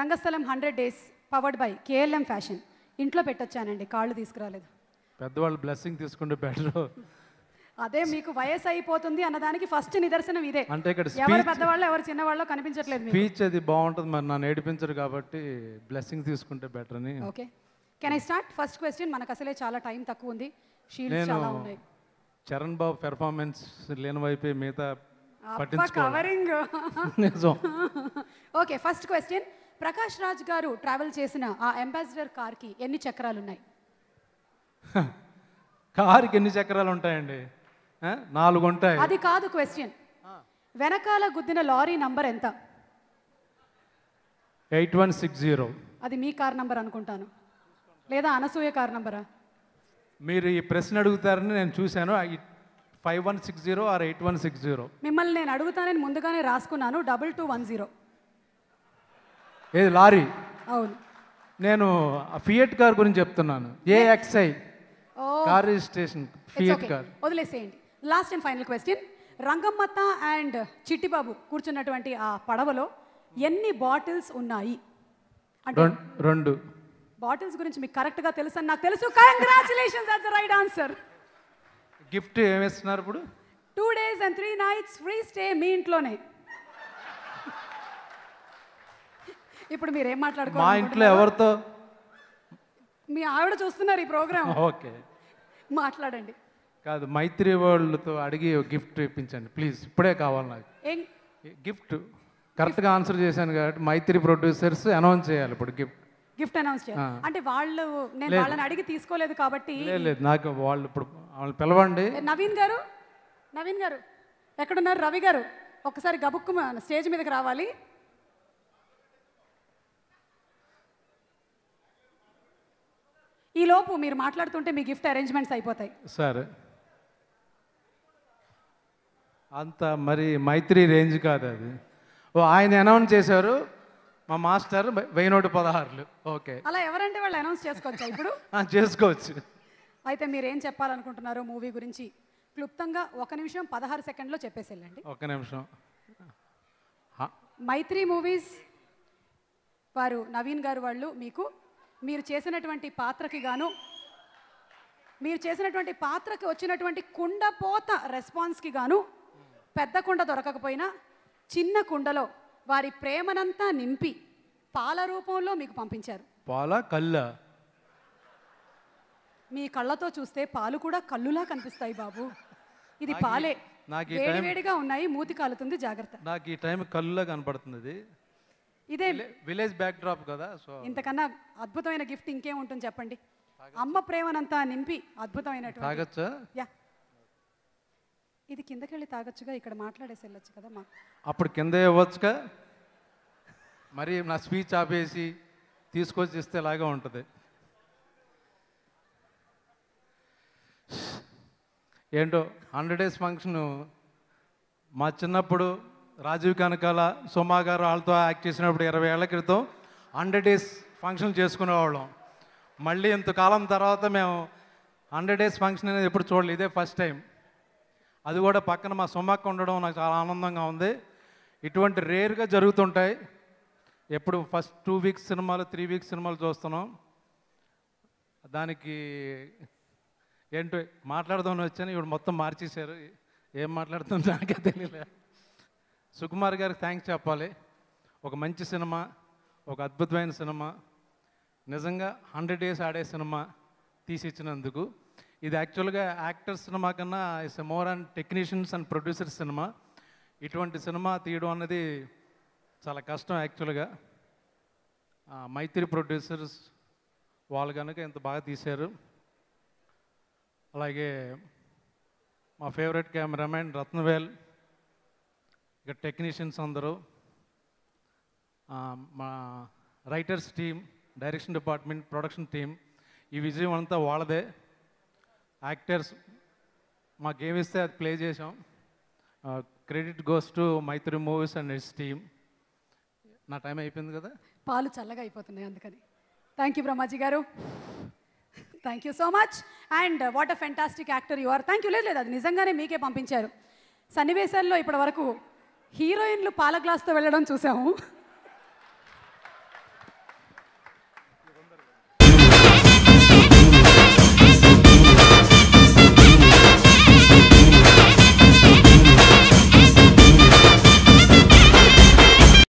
Rangasthalam hundred days powered by KLM fashion ఇంట్లో పెట్టొచ్చానండి కాళ్ళు తీసుకురాలేదు పెద్దవాళ్ళు బ్లెస్సింగ్ తీసుకుంటే బెటర్ అదే మీకు వయసు అయిపోతుంది అన్నదానికి ఫస్ట్ నిదర్శనం ఇదే అంటే ఇక్కడ ఎవరు పెద్దవాళ్ళు ఎవరు చిన్నవాళ్ళు కనిపించట్లేదు స్పీచ్ అది బాగుంటుంది మరి నన్ను ఏడిపించరు కాబట్టి బ్లెస్సింగ్ తీసుకుంటే బెటర్ అని okay can I start first question మనకు అసలే చాలా టైం తక్కువ ఉంది షీల్డ్స్ చాలా ఉన్నాయి చరణ్ బాబు పెర్ఫార్మెన్స్ లేని వైపే మిగతా పట్టించుకోవాలి covering okay first question Prakash Raj garu travel చేసిన ఆ అంబాసిడర్ కార్కి ఎన్ని చక్రాలు ఉన్నాయి కార్కి ఎన్ని చక్రాలు ఉంటాయండి నాలుగు ఉంటాయి అది కాదు క్వశ్చన్ వెనకాల గుద్దిన లారీ నంబర్ ఎంత ఎయిట్ వన్ సిక్స్ జీరో అది మీ కార్ నంబర్ అనుకుంటాను లేదా అనసూయ కార్ నంబరా మీరు ఈ ప్రశ్న అడుగుతారని నేను చూశాను five one six zero or eight one six zero మిమ్మల్ని నేను అడుగుతానని ముందుగానే రాసుకున్నాను డబల్ టూ వన్ జీరో ఏది లారీ అవును నేను ఫియట్ కార్ గురించి చెప్తున్నాను ఏ XI car registration Fiat car వదిలేసేయండి last and final question Rangammatha and Chittibabu కూర్చున్నటువంటి ఆ పడవలో ఎన్ని బాటిల్స్ ఉన్నాయి రెండు బాటిల్స్ గురించి మీకు కరెక్ట్గా తెలుసు నాకు తెలుసు congratulations at the right answer gift ఏమిస్తున్నారు ఇప్పుడు two days and three nights free stay మీ ఇంట్లోనే ఇప్పుడు మీరు ఏం మాట్లాడుకో మా ఇంట్లో ఎవరితో మీ ఆవిడ చూస్తున్నారు ఈ ప్రోగ్రామ్ ఓకే మాట్లాడండి కాదు మైత్రి వాళ్ళతో అడిగి గిఫ్ట్ ఇప్పించండి ప్లీజ్ ఇప్పుడే కావాలి నాకు ఏం- గిఫ్ట్ కరెక్ట్గా ఆన్సర్ చేశాను కాబట్టి మైత్రి ప్రొడ్యూసర్స్ అనౌన్స్ చేయాలి ఇప్పుడు గిఫ్ట్ గిఫ్ట్ అనౌన్స్ చేయాలి అంటే వాళ్ళు నేను వాళ్ళని అడిగి తీసుకోలేదు కాబట్టి లేదు నాకు వాళ్ళు ఇప్పుడు వాళ్ళు పిలవండి నవీన్ గారు నవీన్ గారు ఎక్కడున్నారు రవి గారు ఒకసారి గబుక్కు స్టేజ్ మీదకి రావాలి ఈ లోపు మీరు మాట్లాడుతుంటే మీ గిఫ్ట్ అరేంజ్మెంట్స్ అయిపోతాయి సార్ అంత మరి మైత్రి రేంజ్ కాదు అది ఓ ఆయన అనౌన్స్ చేశారు మా మాస్టర్ వెయ్యి నోటి పదహారులు ఓకే అలా ఎవరంటే వాళ్ళు అనౌన్స్ చేసుకోవచ్చు ఇప్పుడు చేసుకోవచ్చు అయితే మీరు ఏం చెప్పాలనుకుంటున్నారు మూవీ గురించి క్లుప్తంగా ఒక నిమిషం పదహారు సెకండ్లో చెప్పేసి వెళ్ళండి ఒక నిమిషం మైత్రి మూవీస్ వారు నవీన్ గారు వాళ్ళు మీకు మీరు చేసినటువంటి పాత్రకి గాను మీరు చేసినటువంటి పాత్రకి వచ్చినటువంటి కుండపోత రెస్పాన్స్కి గాను పెద్ద కుండ దొరకకపోయినా చిన్న కుండలో వారి ప్రేమనంతా నింపి పాల రూపంలో మీకు పంపించారు పాల కళ్ళ మీ కళ్ళతో చూస్తే పాలు కూడా కళ్ళులా కనిపిస్తాయి బాబు ఇది పాలే నాకు వేడివేడిగా ఉన్నాయి మూతి కాలుతుంది జాగ్రత్త నాకు ఈ టైం కళ్ళులా కనపడుతుంది ఇదే విలేజ్ బ్యాక్ డ్రాప్ కదా సో ఇంతకన్నా అద్భుతమైన గిఫ్ట్ ఇంకేం ఉంటుంది చెప్పండి అమ్మ ప్రేమనంతా నింపి అద్భుతమైన తాగొచ్చా యా ఇది కిందకి వెళ్ళి తాగొచ్చుగా ఇక్కడ మాట్లాడేసి వెళ్ళొచ్చు కదా మా అప్పుడు కింద ఇవ్వచ్చుగా మరి నా స్పీచ్ ఆపేసి తీసుకొచ్చి ఇస్తే లాగా ఉంటుంది ఏంటో హండ్రెడ్ డేస్ ఫంక్షన్ మా చిన్నప్పుడు రాజీవ్ కనకాల సోమా గారు వాళ్ళతో యాక్ట్ చేసినప్పుడు ఇరవై ఏళ్ల క్రితం హండ్రెడ్ డేస్ ఫంక్షన్ చేసుకునేవాళ్ళం మళ్ళీ ఇంతకాలం తర్వాత మేము హండ్రెడ్ డేస్ ఫంక్షన్ అనేది ఎప్పుడు చూడలేదు ఇదే ఫస్ట్ టైం అది కూడా పక్కన మా సొమ్మక్క ఉండడం నాకు చాలా ఆనందంగా ఉంది ఇటువంటి రేర్గా జరుగుతుంటాయి ఎప్పుడు ఫస్ట్ టూ వీక్స్ సినిమాలు త్రీ వీక్స్ సినిమాలు చూస్తున్నాం దానికి ఏంటో మాట్లాడదామని వచ్చాను ఇప్పుడు మొత్తం మార్చేశారు ఏం మాట్లాడుతుందో నాకే తెలియలేదు సుకుమార్ గారికి థ్యాంక్స్ చెప్పాలి ఒక మంచి సినిమా ఒక అద్భుతమైన సినిమా నిజంగా హండ్రెడ్ డేస్ ఆడే సినిమా తీసిచ్చినందుకు ఇది యాక్చువల్గా యాక్టర్ సినిమా కన్నా it's more and technicians and producers cinema ఇటువంటి సినిమా తీయడం అన్నది చాలా కష్టం యాక్చువల్గా మైత్రి ప్రొడ్యూసర్స్ వాళ్ళు కనుక ఇంత బాగా తీశారు అలాగే మా ఫేవరెట్ కెమెరామెన్ రత్నవేల్ ఇక టెక్నీషియన్స్ అందరూ మా writers team direction department production team ఈ విజయం అంతా వాళ్ళదే యాక్టర్స్ మా ఇస్తే అది ప్లే చేసాం credit goes to Mythri movies and it's team నా టైం అయిపోయింది కదా పాలు చల్లగా అయిపోతున్నాయి అందుకని thank you Brahmaji garu thank you so much and what a fantastic actor you are thank you లేదు లేదు అది నిజంగానే మీకే పంపించారు సన్నివేశాల్లో ఇప్పటి వరకు హీరోయిన్లు పాల గ్లాస్తో వెళ్ళడం చూసాము